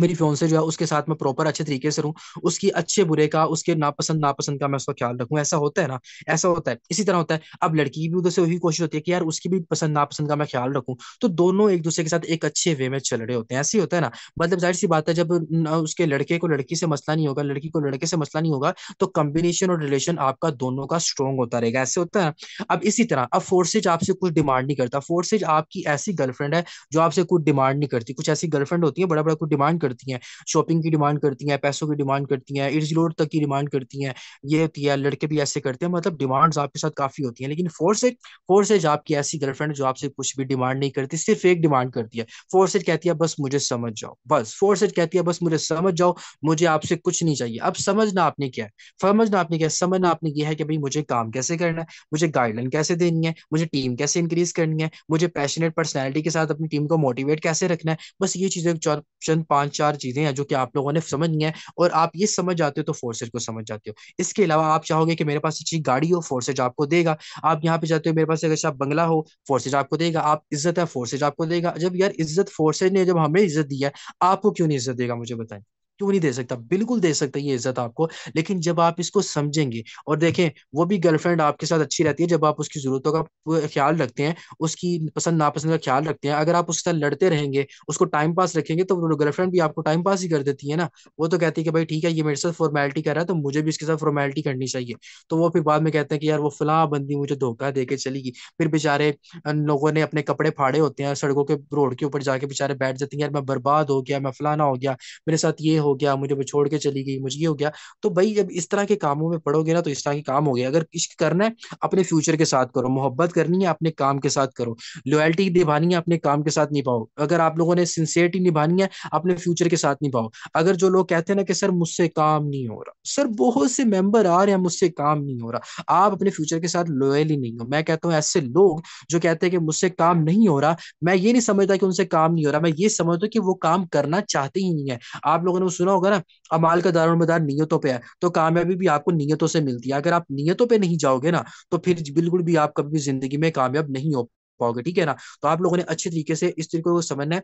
मेरी फोन से जो है उसके साथ मैं प्रॉपर अच्छे तरीके से रहूं उसकी अच्छे बुरे का उसके नापसंद नापसंद का मैं उसका ख्याल रखूं ऐसा होता है ना ऐसा होता है इसी तरह होता है अब लड़की की भी उधर से वही कोशिश होती है कि यार उसकी भी पसंद नापसंद का मैं ख्याल रखूं तो दोनों एक दूसरे के साथ एक अच्छे वे में चल रहे होते हैं ऐसे होता है ना मतलब जाहिर सी बात है जब उसके लड़के को लड़की से मसला नहीं होगा लड़की को लड़के से मसला नहीं होगा तो कॉम्बिनेशन और रिलेशन आपका दोनों का स्ट्रॉन्ग होता रहेगा ऐसे होता है ना अब इसी तरह अब फोर्सेज आपसे कुछ डिमांड नहीं करता फोर्सेज आपकी ऐसी गर्लफ्रेंड है जो आपसे कुछ डिमांड नहीं करती कुछ ऐसी गर्लफ्रेंड होती है बड़ा बड़ा कुछ डिमांड करती हैं शॉपिंग की डिमांड करती हैं पैसों की डिमांड करती हैं इर्ज लोड तक की डिमांड करती हैं ये होती है लड़के भी ऐसे करते हैं मतलब डिमांड्स आपके साथ काफी होती हैं लेकिन फोर्स एज फोर्स एज आपकी ऐसी गर्लफ्रेंड जो आपसे कुछ भी डिमांड नहीं करती सिर्फ एक डिमांड करती है फोर्स एज कहती है बस मुझे समझ जाओ बस फोर्स एज कहती है बस मुझे समझ जाओ मुझे आपसे कुछ नहीं चाहिए अब समझना आपने क्या है समझना आपने क्या है समझना आपने यह है कि भाई मुझे काम कैसे करना है मुझे गाइडलाइन कैसे देनी है मुझे टीम कैसे इंक्रीज करनी है मुझे पैशनेट पर्सनैलिटी के साथ अपनी टीम को मोटिवेट कैसे रखना है बस ये चीजें चंद पांच चार चीजें हैं जो कि आप लोगों ने समझनी है और आप ये समझ जाते हो तो फोर्सेज को समझ जाते हो इसके अलावा आप चाहोगे कि मेरे पास अच्छी गाड़ी हो फोर्सेज आपको देगा आप यहाँ पे जाते हो मेरे पास अगर अच्छा आप बंगला हो फोर्सेज आपको देगा आप इज्जत है फोर्सेज आपको देगा जब यार इज्जत फोर्सेज ने जब हमें इज्जत दी है आपको क्यों नहीं इज्जत देगा मुझे बताएं क्यों नहीं दे सकता बिल्कुल दे सकता ये इज्जत आपको लेकिन जब आप इसको समझेंगे और देखें वो भी गर्लफ्रेंड आपके साथ अच्छी रहती है जब आप उसकी जरूरतों का ख्याल रखते हैं उसकी पसंद नापसंद का ख्याल रखते हैं अगर आप उसके साथ लड़ते रहेंगे उसको टाइम पास रखेंगे तो गर्लफ्रेंड भी आपको टाइम पास ही कर देती है ना वो तो कहती है कि भाई ठीक है ये मेरे साथ फॉर्मेलिटी कर रहा है तो मुझे भी इसके साथ फॉर्मेलिटी करनी चाहिए तो वो फिर बाद में कहते हैं कि यार वो फला बंदी मुझे धोखा दे के चली गई फिर बेचारे लोगों ने अपने कपड़े फाड़े होते हैं सड़कों के रोड के ऊपर जाके बेचारे बैठ जाते हैं यार मैं बर्बाद हो गया मैं फलाना हो गया मेरे साथ ये हो गया मुझे वो छोड़ के चली गई मुझे ये हो गया तो भाई जब इस तरह के कामों में पड़ोगे ना तो इस तरह के काम हो गए अगर इश्क करना है अपने फ्यूचर के साथ करो मोहब्बत करनी है अपने काम के साथ करो लॉयल्टी निभानी है अपने काम के साथ निभाओ अगर आप लोगों ने सिंसियरिटी निभानी है अपने फ्यूचर के साथ निभाओ अगर जो लोग कहते हैं ना कि सर मुझसे काम नहीं हो रहा सर बहुत से मेंबर आ रहे हैं मुझसे काम नहीं हो रहा आप अपने फ्यूचर के साथ लॉयल ही नहीं हो मैं कहता हूँ ऐसे लोग जो कहते हैं कि मुझसे काम नहीं हो रहा मैं ये नहीं समझता कि उनसे काम नहीं हो रहा मैं ये समझता कि वो काम करना चाहते ही नहीं है आप लोगों ने सुना होगा ना अमाल का दारो मदार नीयतों पे है तो कामयाबी भी आपको नीयतों से मिलती है अगर आप नीयतों पे नहीं जाओगे ना तो फिर बिल्कुल भी आप कभी भी जिंदगी में कामयाब नहीं हो पाओगे ठीक है ना तो आप लोगों ने अच्छे तरीके से इस तरीके को समझना है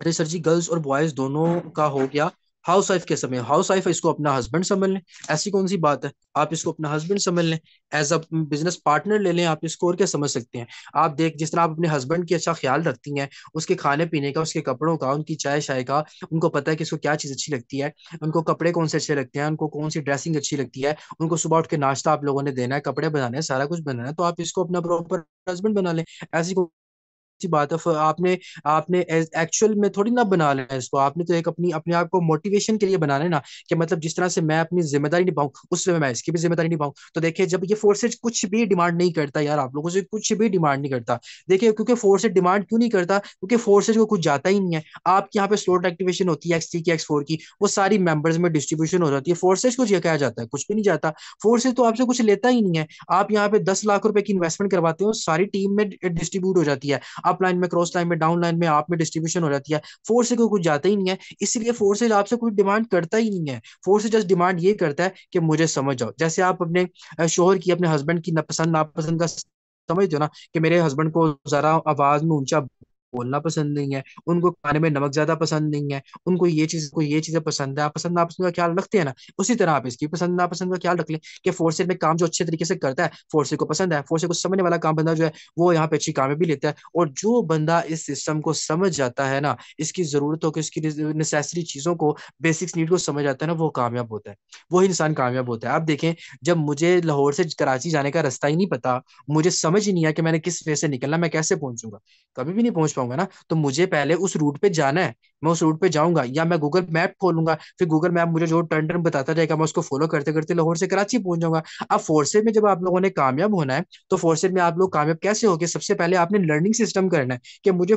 अरे सर जी गर्ल्स और बॉयज दोनों का हो गया हाउस वाइफ के समय हाउस वाइफ इसको अपना हस्बैंड समझ लें ऐसी कौन सी बात है आप इसको अपना हस्बैंड समझ लें एज अ बिजनेस पार्टनर ले लें आप इसको और क्या समझ सकते हैं आप देख जिस तरह आप अपने हस्बैंड की अच्छा ख्याल रखती हैं उसके खाने पीने का उसके कपड़ों का उनकी चाय शाय का उनको पता है कि इसको क्या चीज़ अच्छी लगती है उनको कपड़े कौन से अच्छे लगते हैं उनको कौन सी ड्रेसिंग अच्छी लगती है उनको सुबह उठ के नाश्ता आप लोगों ने देना है कपड़े बनाने हैं सारा कुछ बनाना है तो आप इसको अपना प्रॉपर हस्बैंड बना लें ऐसी अच्छी बात है आपने आपने एक्चुअल में थोड़ी ना बना लेना इसको आपने तो एक अपनी अपने आप को मोटिवेशन के लिए बना लेना कि मतलब जिस तरह से मैं अपनी जिम्मेदारी निभाऊं उस समय मैं इसकी भी जिम्मेदारी निभाऊं तो देखिए जब ये फोर्सेज कुछ भी डिमांड नहीं करता यार आप लोगों से कुछ भी डिमांड नहीं करता देखिए क्योंकि फोर्सेज डिमांड क्यों नहीं करता क्योंकि फोर्सेज को कुछ जाता ही नहीं है आपके यहाँ पे स्लोट एक्टिवेशन होती है एक्स की एक्स की वो सारी मेंबर्स में डिस्ट्रीब्यूशन हो जाती है फोर्सेज को कहा जाता है कुछ भी नहीं जाता फोर्सेज तो आपसे कुछ लेता ही नहीं है आप यहाँ पे दस लाख रुपए की इन्वेस्टमेंट करवाते हो सारी टीम में डिस्ट्रीब्यूट हो जाती है अप लाइन में क्रॉस लाइन में डाउन लाइन में आप में डिस्ट्रीब्यूशन हो जाती है फोर से कोई कुछ जाता ही नहीं है इसलिए फोर से आपसे कुछ डिमांड करता ही नहीं है फोर से जस्ट डिमांड ये करता है कि मुझे समझ जाओ जैसे आप अपने शोहर की अपने हस्बैंड की नापसंद नापसंद का समझते हो ना कि मेरे हस्बैंड को जरा आवाज में ऊंचा बोलना पसंद नहीं है उनको खाने में नमक ज्यादा पसंद नहीं है उनको ये चीज को ये चीजें पसंद है पसंद नापसंद का ख्याल रखते हैं ना उसी तरह आप इसकी पसंद नापसंद का ख्याल रख लें कि फोर्सेट में काम जो अच्छे तरीके से करता है फोर्सेट को पसंद है फोर्सेट को समझने वाला काम बंदा जो है वो यहाँ पे अच्छी कामें भी लेता है और जो बंदा इस सिस्टम को समझ जाता है ना इसकी जरूरतों को इसकी नेसेसरी चीजों को बेसिक्स नीड को समझ जाता है ना वो कामयाब होता है वो इंसान कामयाब होता है आप देखें जब मुझे लाहौर से कराची जाने का रास्ता ही नहीं पता मुझे समझ ही नहीं आया कि मैंने किस वे से निकलना मैं कैसे पहुंचूंगा कभी भी नहीं पहुंच पाऊंगा जाऊंगा ना तो मुझे पहले उस रूट पे जाना है मैं उस रूट पे जाऊंगा या मैं गूगल मैप खोलूंगा फिर गूगल मैप मुझे जो टर्न टर्न बताता रहेगा मैं उसको फॉलो करते करते लाहौर से कराची पहुंच जाऊंगा अब फोर्सेज में जब आप लोगों ने कामयाब होना है तो फोर्सेज में आप लोग कामयाब कैसे हो सबसे पहले आपने लर्निंग सिस्टम करना है कि मुझे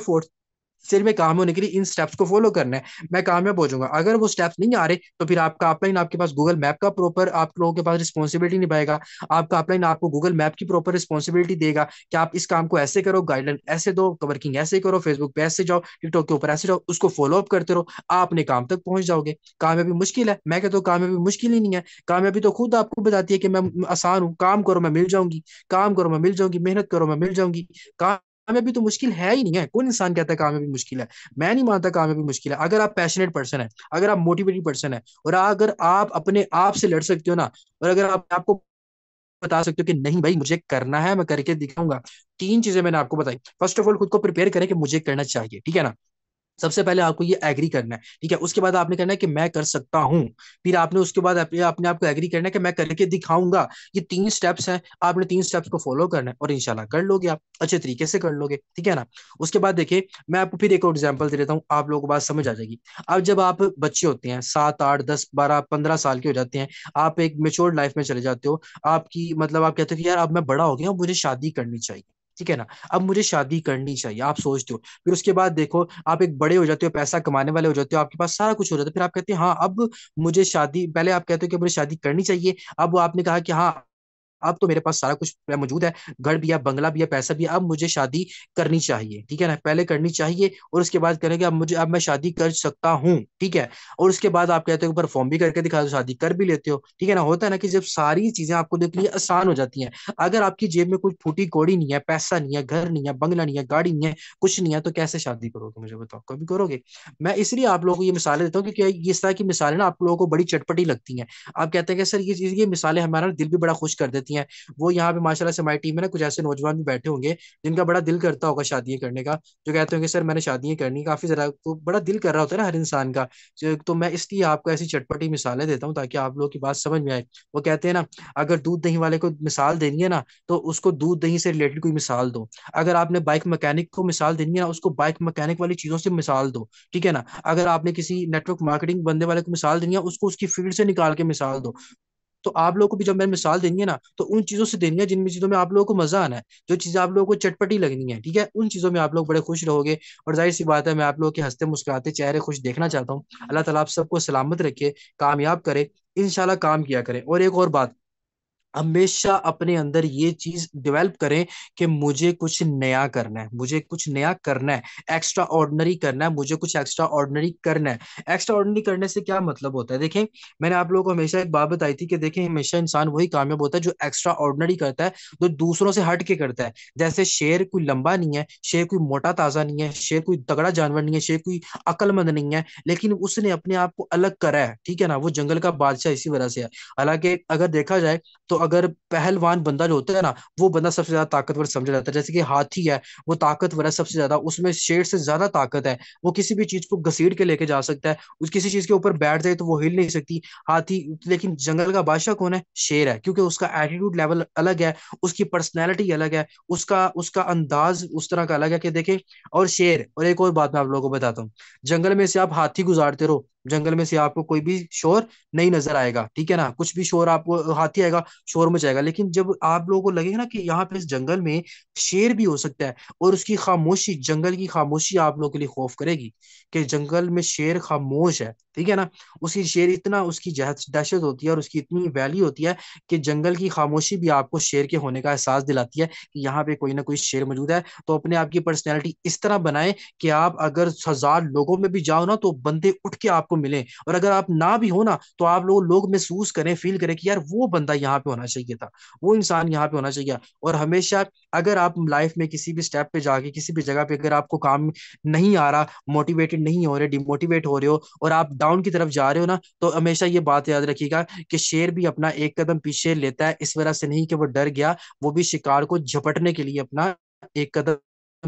सिर्फ में काम होने के लिए इन स्टेप्स को फॉलो करना है मैं कामयाब हो जाऊंगा अगर वो स्टेप्स नहीं आ रहे तो फिर आपका अपलाइन आपके पास गूगल मैप का प्रॉपर आप लोगों के पास रिस्पॉन्सिबिलिटी निभाएगा आपका अपलाइन आपको गूगल मैप की प्रॉपर रिस्पॉन्सिबिलिटी देगा कि आप इस काम को ऐसे करो गाइडलाइन ऐसे दो वर्किंग ऐसे करो फेसबुक पे ऐसे जाओ टिकटॉक के ऊपर ऐसे जाओ उसको फॉलो अप करते रहो आप अपने काम तक पहुंच जाओगे कामयाबी मुश्किल है मैं कहता हूँ कामयाबी मुश्किल ही नहीं है कामयाबी तो खुद आपको बताती है कि मैं आसान हूँ काम करो मैं मिल जाऊंगी काम करो मैं मिल जाऊंगी मेहनत करो मैं मिल जाऊंगी काम कामयाबी तो मुश्किल है ही नहीं है कौन इंसान कहता है कामयाबी मुश्किल है मैं नहीं मानता कामयाबी मुश्किल है अगर आप पैशनेट पर्सन है अगर आप मोटिवेटेड पर्सन है और अगर आप अपने आप से लड़ सकते हो ना और अगर आप आपको बता सकते हो कि नहीं भाई मुझे करना है मैं करके दिखाऊंगा तीन चीजें मैंने आपको बताई फर्स्ट ऑफ ऑल खुद को प्रिपेयर करें कि मुझे करना चाहिए ठीक है ना सबसे पहले आपको ये एग्री करना है ठीक है उसके बाद आपने करना है कि मैं कर सकता हूँ फिर आपने उसके बाद अपने आपको एग्री करना है कि मैं करके दिखाऊंगा ये तीन स्टेप्स हैं आपने तीन स्टेप्स को फॉलो करना है और इनशाला कर लोगे आप अच्छे तरीके से कर लोगे ठीक है ना उसके बाद देखिए मैं आपको फिर एक और एग्जाम्पल दे देता हूँ आप लोगों को बात समझ आ जाएगी अब जब आप बच्चे होते हैं सात आठ दस बारह पंद्रह साल के हो जाते हैं आप एक मेच्योर लाइफ में चले जाते हो आपकी मतलब आप कहते हो कि यार अब मैं बड़ा हो गया मुझे शादी करनी चाहिए ठीक है ना अब मुझे शादी करनी चाहिए आप सोचते हो फिर उसके बाद देखो आप एक बड़े हो जाते हो पैसा कमाने वाले हो जाते हो आपके पास सारा कुछ हो जाता है फिर आप कहते हैं हाँ अब मुझे शादी पहले आप कहते हो कि मुझे शादी करनी चाहिए अब आपने कहा कि हाँ अब तो मेरे पास सारा कुछ मौजूद है घर भी है बंगला भी है पैसा भी है अब मुझे शादी करनी चाहिए ठीक है ना पहले करनी चाहिए और उसके बाद करेंगे अब मुझे अब मैं शादी कर सकता हूँ ठीक है और उसके बाद आप कहते हो परफॉर्म भी करके दिखा दो शादी कर भी लेते हो ठीक है ना होता है ना कि जब सारी चीजें आपको देख ली आसान हो जाती है अगर आपकी जेब में कुछ फूटी कौड़ी नहीं है पैसा नहीं है घर नहीं है बंगला नहीं है गाड़ी नहीं है कुछ नहीं है तो कैसे शादी करोगे मुझे बताओ कभी करोगे मैं इसलिए आप लोगों को ये मिसालें देता हूँ क्योंकि इस तरह की मिसालें ना आप लोगों को बड़ी चटपटी लगती है आप कहते हैं कि सर ये ये मिसालें हमारा दिल भी बड़ा खुश कर देती रहती हैं वो यहाँ पे माशाल्लाह से हमारी टीम में ना कुछ ऐसे नौजवान भी बैठे होंगे जिनका बड़ा दिल करता होगा शादियाँ करने का जो कहते होंगे सर मैंने शादियाँ करनी काफ़ी ज़रा तो बड़ा दिल कर रहा होता है ना हर इंसान का तो मैं इसलिए आपको ऐसी चटपटी मिसालें देता हूँ ताकि आप लोगों की बात समझ में आए वो कहते हैं ना अगर दूध दही वाले को मिसाल देनी है ना तो उसको दूध दही से रिलेटेड कोई मिसाल दो अगर आपने बाइक मैकेनिक को मिसाल देनी है ना उसको बाइक मैकेनिक वाली चीज़ों से मिसाल दो ठीक है ना अगर आपने किसी नेटवर्क मार्केटिंग बंदे वाले को मिसाल देनी है उसको उसकी फील्ड से निकाल के मिसाल दो तो आप लोगों को भी जब मैं मिसाल देनी है ना तो उन चीज़ों से देनी है जिन चीज़ों में आप लोगों को मजा आना है जो चीज़ें आप लोगों को चटपटी लगनी है ठीक है उन चीज़ों में आप लोग बड़े खुश रहोगे और जाहिर सी बात है मैं आप लोगों के हंसते मुस्कुराते चेहरे खुश देखना चाहता हूँ अल्लाह तला आप सबको सलामत रखे कामयाब करे इनशाला काम किया करें और एक और बात हमेशा अपने अंदर ये चीज डेवलप करें कि मुझे कुछ नया करना है मुझे कुछ नया करना है एक्स्ट्रा ऑर्डनरी करना है मुझे कुछ एक्स्ट्रा ऑर्डनरी करना है एक्स्ट्रा ऑर्डनरी करने से क्या मतलब होता है देखें मैंने आप लोगों को हमेशा एक बात बताई थी कि देखें हमेशा इंसान वही कामयाब होता है जो एक्स्ट्रा ऑर्डनरी करता है जो दूसरों से हट के करता है जैसे शेर कोई लंबा नहीं है शेर कोई मोटा ताजा नहीं है शेर कोई तगड़ा जानवर नहीं है शेर कोई अकलमंद नहीं है लेकिन उसने अपने आप को अलग करा है ठीक है ना वो जंगल का बादशाह इसी वजह से है हालांकि अगर देखा जाए तो अगर पहलवान बंदा जो होता है ना वो बंदा सबसे ज्यादा ताकतवर समझा जाता है जैसे कि हाथी है वो ताकतवर है सबसे ज्यादा उसमें शेर से ज्यादा ताकत है वो किसी भी चीज को घसीट के लेके जा सकता है उस किसी चीज के ऊपर बैठ जाए तो वो हिल नहीं सकती हाथी लेकिन जंगल का बादशाह कौन है शेर है क्योंकि उसका एटीट्यूड लेवल अलग है उसकी पर्सनैलिटी अलग है उसका उसका अंदाज उस तरह का अलग है कि देखे और शेर और एक और बात मैं आप लोगों को बताता हूँ जंगल में से आप हाथी गुजारते रहो जंगल में से आपको कोई भी शोर नहीं नजर आएगा ठीक है ना कुछ भी शोर आपको हाथी आएगा शोर मचाएगा लेकिन जब आप लोगों को लगेगा ना कि यहाँ पे इस जंगल में शेर भी हो सकता है और उसकी खामोशी जंगल की खामोशी आप लोगों के लिए खौफ करेगी कि जंगल में शेर खामोश है ठीक है ना उसकी शेर इतना उसकी दहशत होती है और उसकी इतनी वैली होती है कि जंगल की खामोशी भी आपको शेर के होने का एहसास दिलाती है कि यहाँ पे कोई ना कोई शेर मौजूद है तो अपने आप की पर्सनैलिटी इस तरह बनाए कि आप अगर हजार लोगों में भी जाओ ना तो बंदे उठ के आपको मिले और अगर आप ना भी हो ना तो आप लोग महसूस करें फील करें कि यार वो बंदा यहाँ पे होना होना चाहिए था वो इंसान यहाँ पे होना चाहिए और हमेशा अगर आप लाइफ में किसी भी स्टेप पे जाके किसी भी जगह पे अगर आपको काम नहीं आ रहा मोटिवेटेड नहीं हो रहे डिमोटिवेट हो रहे हो और आप डाउन की तरफ जा रहे हो ना तो हमेशा ये बात याद रखिएगा कि शेर भी अपना एक कदम पीछे लेता है इस वजह से नहीं कि वो डर गया वो भी शिकार को झपटने के लिए अपना एक कदम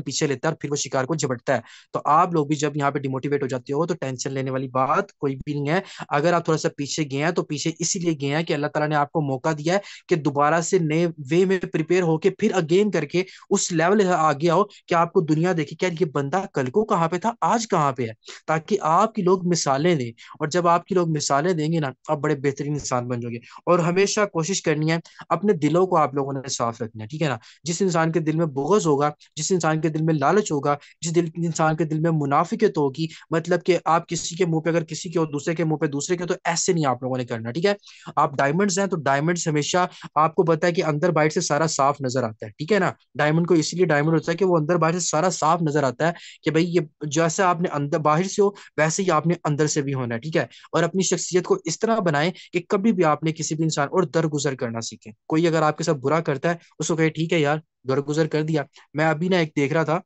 पीछे लेता है और फिर वो शिकार को झपटता है तो आप लोग भी जब यहाँ पे डिमोटिवेट हो जाते हो तो टेंशन लेने वाली बात कोई भी नहीं है अगर आप थोड़ा सा पीछे गए हैं तो पीछे इसीलिए गए हैं कि अल्लाह तला ने आपको मौका दिया है कि दोबारा से नए वे में प्रिपेयर होके फिर अगेन करके उस लेवल आगे आओ कि आपको दुनिया देखे क्या ये बंदा कल को कहाँ पे था आज कहाँ पे है ताकि आपकी लोग मिसालें दें और जब आपकी लोग मिसालें देंगे ना आप बड़े बेहतरीन इंसान बन जाओगे और हमेशा कोशिश करनी है अपने दिलों को आप लोगों ने साफ रखना है ठीक है ना जिस इंसान के दिल में बोगज होगा जिस इंसान के दिल में लालच होगा जिस दिल इंसान के दिल में मुनाफिकत होगी मतलब कि आप किसी के मुंह पे अगर किसी के और दूसरे के मुंह पे दूसरे के तो ऐसे नहीं आप लोगों ने करना ठीक है आप डायमंड्स हैं तो डायमंड्स हमेशा आपको पता है कि अंदर बाहर से सारा साफ नजर आता है ठीक है ना डायमंड को इसीलिए डायमंड होता है कि वो अंदर बाहर से सारा साफ नजर आता है कि भाई ये जैसे आपने अंदर बाहर से हो वैसे ही आपने अंदर से भी होना है ठीक है और अपनी शख्सियत को इस तरह बनाए कि कभी भी आपने किसी भी इंसान और दरगुजर करना सीखे कोई अगर आपके साथ बुरा करता है उसको कहे ठीक है यार दरगुजर कर दिया मैं अभी ना एक देख रहा था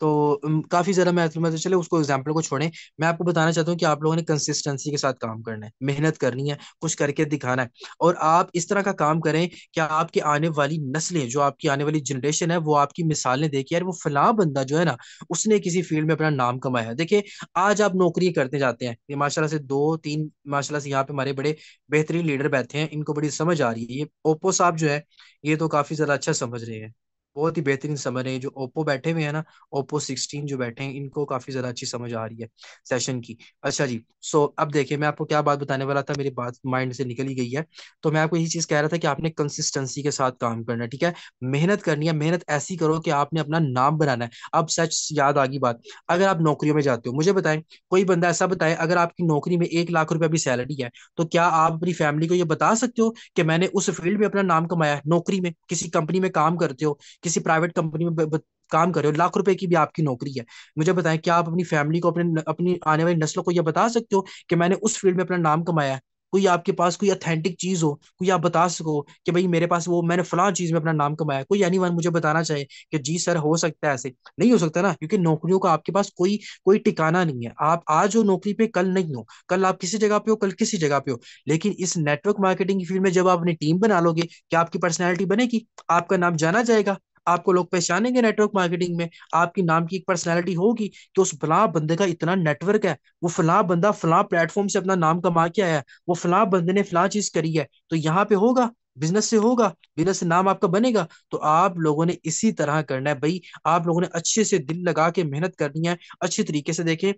तो काफी ज्यादा महत्व में तो चले उसको एग्जाम्पल को छोड़ें मैं आपको बताना चाहता हूँ कि आप लोगों ने कंसिस्टेंसी के साथ काम करना है मेहनत करनी है कुछ करके दिखाना है और आप इस तरह का काम करें कि आपकी आने वाली नस्लें जो आपकी आने वाली जनरेशन है वो आपकी मिसालें देखिए यार वो फला बंदा जो है ना उसने किसी फील्ड में अपना नाम कमाया देखिए आज आप नौकरी करते जाते हैं माशाला से दो तीन माशाला से यहाँ पे हमारे बड़े बेहतरीन लीडर बैठे हैं इनको बड़ी समझ आ रही है ये ओप्पो साहब जो है ये तो काफी ज्यादा अच्छा समझ रहे हैं बहुत ही बेहतरीन समझ रहे हैं जो ओप्पो बैठे हुए हैं ना ओप्पो सिक्सटीन जो बैठे हैं इनको काफी ज्यादा अच्छी समझ आ रही है सेशन की अच्छा जी सो अब देखिए मैं आपको क्या बात बताने वाला था मेरी बात माइंड से निकली गई है तो मैं आपको यही चीज कह रहा था कि आपने कंसिस्टेंसी के साथ काम करना है ठीक है मेहनत करनी है मेहनत ऐसी करो कि आपने अपना नाम बनाना है अब सच याद आ गई बात अगर आप नौकरियों में जाते हो मुझे बताएं कोई बंदा ऐसा बताए अगर आपकी नौकरी में एक लाख रुपया भी सैलरी है तो क्या आप अपनी फैमिली को ये बता सकते हो कि मैंने उस फील्ड में अपना नाम कमाया है नौकरी में किसी कंपनी में काम करते हो किसी प्राइवेट कंपनी में ब, ब, काम कर रहे हो लाख रुपए की भी आपकी नौकरी है मुझे बताएं क्या आप अपनी फैमिली को अपने अपनी आने वाली नस्लों को यह बता सकते हो कि मैंने उस फील्ड में अपना नाम कमाया है कोई आपके पास कोई अथेंटिक चीज हो कोई आप बता सको कि भाई मेरे पास वो मैंने फला चीज में अपना नाम कमाया कोई एनी वन मुझे बताना चाहे कि जी सर हो सकता है ऐसे नहीं हो सकता ना क्योंकि नौकरियों का आपके पास कोई कोई टिकाना नहीं है आप आज हो नौकरी पे कल नहीं हो कल आप किसी जगह पे हो कल किसी जगह पे हो लेकिन इस नेटवर्क मार्केटिंग की फील्ड में जब आप अपनी टीम बना लोगे क्या आपकी पर्सनैलिटी बनेगी आपका नाम जाना जाएगा आपको लोग पहचानेंगे नेटवर्क मार्केटिंग में आपकी नाम की एक पर्सनैलिटी होगी कि उस फला बंदे का इतना नेटवर्क है वो फला बंदा फला प्लेटफॉर्म से अपना नाम कमा के आया है वो फला बंदे ने फला चीज करी है तो यहाँ पे होगा बिजनेस से होगा बिजनेस से नाम आपका बनेगा तो आप लोगों ने इसी तरह करना है भाई आप लोगों ने अच्छे से दिल लगा के मेहनत करनी है अच्छे तरीके से देखें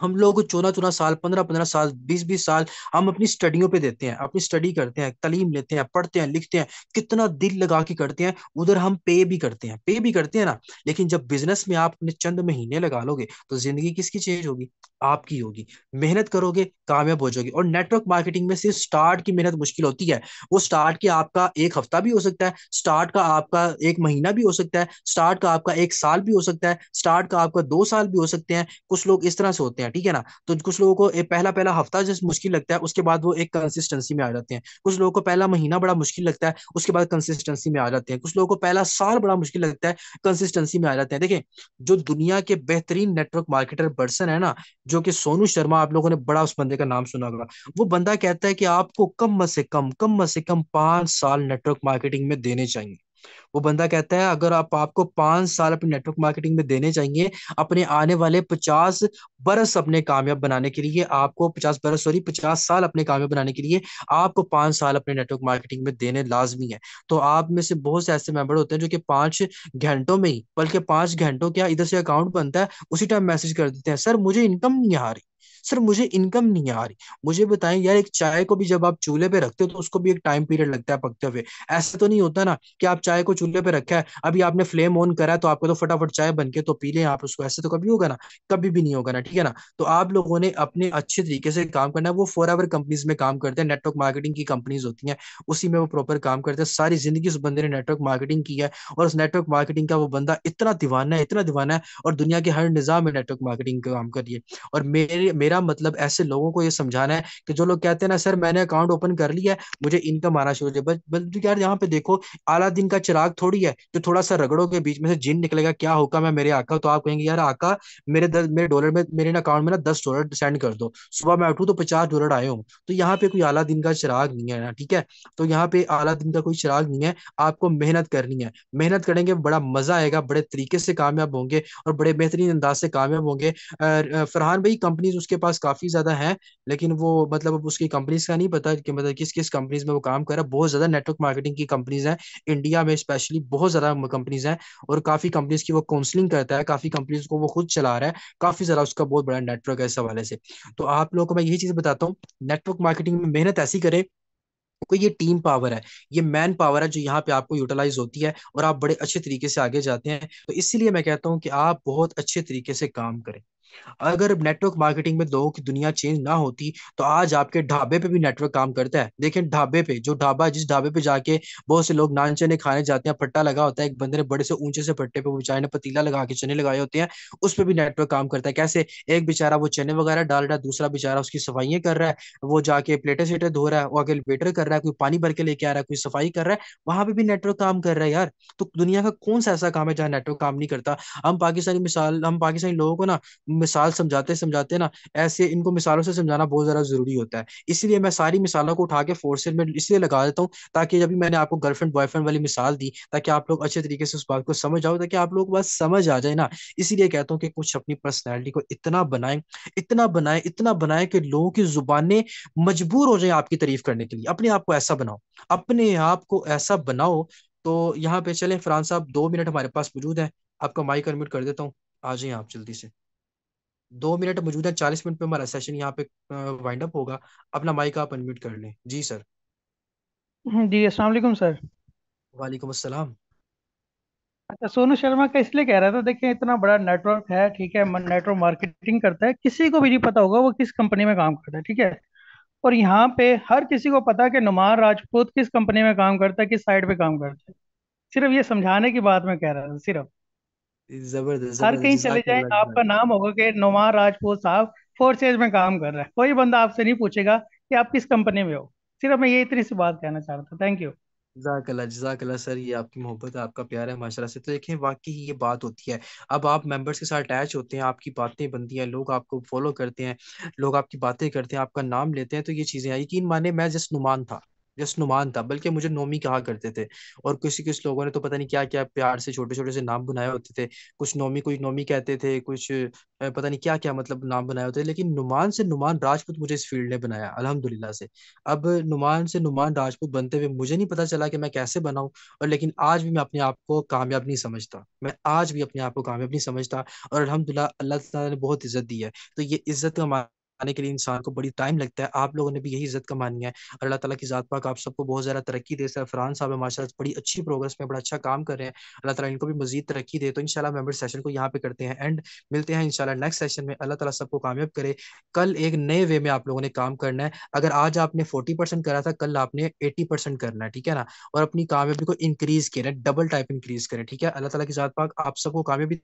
हम लोग चौदह चौदह साल पंद्रह पंद्रह साल बीस बीस साल हम अपनी स्टडियों पे देते हैं अपनी स्टडी करते हैं तलीम लेते हैं पढ़ते हैं लिखते हैं कितना दिल लगा के करते हैं उधर हम पे भी करते हैं पे भी करते हैं ना लेकिन जब बिजनेस में आप अपने चंद महीने लगा लोगे तो जिंदगी किसकी चेंज होगी आपकी होगी मेहनत करोगे कामयाब हो जाओगे और नेटवर्क मार्केटिंग में सिर्फ स्टार्ट की मेहनत मुश्किल होती है वो स्टार्ट की आपका एक हफ्ता भी हो सकता है स्टार्ट का आपका एक महीना भी हो सकता है स्टार्ट का आपका एक साल भी हो सकता है स्टार्ट का आपका दो साल भी हो सकते हैं कुछ लोग इस तरह से होते हैं हैं ठीक है ना तो कुछ लोगों को एक पहला पहला हफ्ता जस्ट मुश्किल लगता है उसके बाद वो एक कंसिस्टेंसी में आ जाते हैं कुछ लोगों को पहला महीना बड़ा मुश्किल लगता है उसके बाद कंसिस्टेंसी में आ जाते हैं कुछ लोगों को पहला साल बड़ा मुश्किल लगता है कंसिस्टेंसी में आ जाते हैं देखें जो दुनिया के बेहतरीन नेटवर्क मार्केटर पर्सन है ना जो कि सोनू शर्मा आप लोगों ने बड़ा उस बंदे का नाम सुना होगा वो बंदा कहता है कि आपको कम से कम कम से कम पांच साल नेटवर्क मार्केटिंग में देने चाहिए वो बंदा कहता है अगर आप आपको पांच साल अपने नेटवर्क मार्केटिंग में देने चाहिए अपने आने वाले पचास बरस अपने कामयाब बनाने के लिए आपको पचास बरस सॉरी पचास साल अपने कामयाब बनाने के लिए आपको पांच साल अपने नेटवर्क मार्केटिंग में देने लाजमी है तो आप में से बहुत से ऐसे मेंबर होते हैं जो कि पांच घंटों में ही बल्कि पांच घंटों क्या इधर से अकाउंट बनता है उसी टाइम मैसेज कर देते हैं सर मुझे इनकम नहीं आ रही सर मुझे इनकम नहीं आ रही मुझे बताएं यार एक चाय को भी जब आप चूल्हे पे रखते हो तो उसको भी एक टाइम पीरियड लगता है पकते हुए ऐसा तो नहीं होता ना कि आप चाय को चूल्हे पे रखा है अभी आपने फ्लेम ऑन करा है तो आपको तो फटाफट चाय बन के तो पी लें आप उसको ऐसे तो कभी होगा ना कभी भी नहीं होगा ना ठीक है ना तो आप लोगों ने अपने अच्छे तरीके से काम करना है वो फोर आवर कंपनीज में काम करते हैं नेटवर्क मार्केटिंग की कंपनीज होती है उसी में वो प्रॉपर काम करते हैं सारी जिंदगी उस बंदे ने नेटवर्क मार्केटिंग की है और उस नेटवर्क मार्केटिंग का वो बंदा इतना दीवाना है इतना दीवाना है और दुनिया के हर निज़ाम में नेटवर्क मार्केटिंग का काम करिए और मेरे मेरा मेरा मतलब ऐसे लोगों को ये समझाना है कि जो लोग कहते हैं ना सर मैंने अकाउंट ओपन कर लिया है मुझे इनकम आना शुरू हो जाए यार यहाँ पे देखो आला दिन का चिराग थोड़ी है जो थोड़ा सा रगड़ों के बीच में से जिन निकलेगा क्या होगा मैं मेरे आका तो आप कहेंगे यार आका मेरे दस मेरे डॉलर में मेरे अकाउंट में ना दस डॉलर सेंड कर दो सुबह मैं उठू तो पचास डॉलर आए हूँ तो यहाँ पे कोई आला दिन का चिराग नहीं है ना ठीक है तो यहाँ पे आला दिन का कोई चिराग नहीं है आपको मेहनत करनी है मेहनत करेंगे बड़ा मजा आएगा बड़े तरीके से कामयाब होंगे और बड़े बेहतरीन अंदाज से कामयाब होंगे फरहान भाई कंपनीज उसके पास काफी ज्यादा है लेकिन वो मतलब अब उसकी कंपनीज का नहीं पता कि मतलब किस किस कंपनीज में वो काम कर रहा है बहुत ज्यादा नेटवर्क मार्केटिंग की कंपनीज है इंडिया में स्पेशली बहुत ज्यादा कंपनीज है और काफी कंपनीज की वो काउंसलिंग करता है काफी कंपनीज को वो खुद चला रहा है काफी ज्यादा उसका बहुत बड़ा नेटवर्क है इस हवाले से तो आप लोगों को मैं यही चीज बताता हूँ नेटवर्क मार्केटिंग में मेहनत ऐसी करें को ये टीम पावर है ये मैन पावर है जो यहाँ पे आपको यूटिलाइज होती है और आप बड़े अच्छे तरीके से आगे जाते हैं तो इसीलिए मैं कहता हूँ कि आप बहुत अच्छे तरीके से काम करें अगर नेटवर्क मार्केटिंग में लोगों की दुनिया चेंज ना होती तो आज आपके ढाबे पे भी नेटवर्क काम करता है देखें ढाबे पे जो ढाबा जिस ढाबे पे जाके बहुत से लोग नान चने खाने जाते हैं पट्टा लगा होता है एक बंदे ने बड़े से ऊंचे से पट्टे पे बेचारे ने पतीला लगा के चने लगाए होते हैं उस पर भी नेटवर्क काम करता है कैसे एक बेचारा वो चने वगैरह डाल रहा है दूसरा बेचारा उसकी सफाइयाँ कर रहा है वो जाके प्लेटें सेटे धो रहा है वो आगे वेटर कर रहा है कोई पानी भर के लेके आ रहा है कोई सफाई कर रहा है वहां पर भी नेटवर्क काम कर रहा है यार तो दुनिया का कौन सा ऐसा काम है जहाँ नेटवर्क काम नहीं करता हम पाकिस्तानी मिसाल हम पाकिस्तानी लोगों को ना मिसाल समझाते समझाते ना ऐसे इनको मिसालों से समझाना बहुत ज़्यादा ज़रूरी होता है इसलिए मैं सारी मिसालों को उठा के फोर्सेल में इसलिए लगा देता हूँ ताकि जब भी मैंने आपको गर्लफ्रेंड बॉयफ्रेंड वाली मिसाल दी ताकि आप लोग अच्छे तरीके से उस बात को समझ आओ ताकि आप लोग बस समझ आ जाए ना इसीलिए कहता हूँ कि कुछ अपनी पर्सनैलिटी को इतना बनाए इतना बनाए इतना बनाए कि लोगों की जुबानें मजबूर हो जाए आपकी तारीफ करने के लिए अपने आप को ऐसा बनाओ अपने आप को ऐसा बनाओ तो यहाँ पे चले फरहान साहब दो मिनट हमारे पास मौजूद है आपका माइक अनम्यूट कर देता हूँ आ जाइए आप जल्दी से दो मिनट मौजूदा चालीस मिनट पे हमारा सेशन यहाँ पे वाइंड अप होगा अपना माइक आप अनम्यूट कर लें जी सर हम्म, जी असलम सर वालेकुम असलम अच्छा सोनू शर्मा का इसलिए कह रहा था देखिए इतना बड़ा नेटवर्क है ठीक है नेटवर्क मार्केटिंग करता है किसी को भी नहीं पता होगा वो किस कंपनी में काम करता है ठीक है और यहाँ पे हर किसी को पता है कि नुमान राजपूत किस कंपनी में काम करता है किस साइड पे काम करता है सिर्फ ये समझाने की बात मैं कह रहा था सिर्फ जबरदस्त हर कहीं चले जाए आपका नाम होगा कि नुमा राजपूत साहब फोर्सेज में काम कर रहा है कोई बंदा आपसे नहीं पूछेगा कि आप किस कंपनी में हो सिर्फ मैं ये इतनी सी बात कहना चाह रहा था थैंक यू जजाकला जजाकला सर ये आपकी मोहब्बत आपका प्यार है माशाल्लाह से तो देखें वाकई ये बात होती है अब आप मेंबर्स के साथ अटैच होते हैं आपकी बातें बनती हैं लोग आपको फॉलो करते हैं लोग आपकी बातें करते हैं आपका नाम लेते हैं तो ये चीज़ें यकीन माने मैं जस्ट नुमान था जस्ट नुमान था बल्कि मुझे नोमी कहा करते थे और किसी किस लोगों ने तो पता नहीं क्या क्या प्यार से छोटे छोटे से नाम बनाए होते थे कुछ नोमी कोई नोमी कहते थे कुछ पता नहीं क्या क्या मतलब नाम बनाए होते थे लेकिन नुमान से नुमान राजपूत मुझे इस फील्ड ने बनाया अलहमदुल्ला से अब नुमान से नुमान राजपूत बनते हुए मुझे नहीं पता चला कि मैं कैसे बनाऊँ और लेकिन आज भी मैं अपने आप को कामयाब नहीं समझता मैं आज भी अपने आप को कामयाब नहीं समझता और अलहमदुल्ला अल्लाह तला ने बहुत इज्जत दी है तो ये इज्जत का आने के लिए इंसान को बड़ी टाइम लगता है आप लोगों ने भी यही इज्जत कमानी है और अल्लाह ताला की ज़ात पाक आप सबको बहुत ज़्यादा तरक्की दे सर फरान साहब माशा बड़ी अच्छी प्रोग्रेस में बड़ा अच्छा काम कर रहे हैं अल्लाह ताला इनको भी मजीद तरक्की दे तो इनशाला मेम्बर सेशन को यहाँ पे करते हैं एंड मिलते हैं इनशाला नेक्स्ट सेशन में अल्लाह तला सबको कामयाब करे कल एक नए वे में आप लोगों ने काम करना है अगर आज आपने फोर्टी परसेंट करा था कल आपने एटी परसेंट करना है ठीक है ना और अपनी कामयाबी को इंक्रीज किया डबल टाइप इंक्रीज करें ठीक है अल्लाह तला की ज़ात पाक आप सबको कामयाबी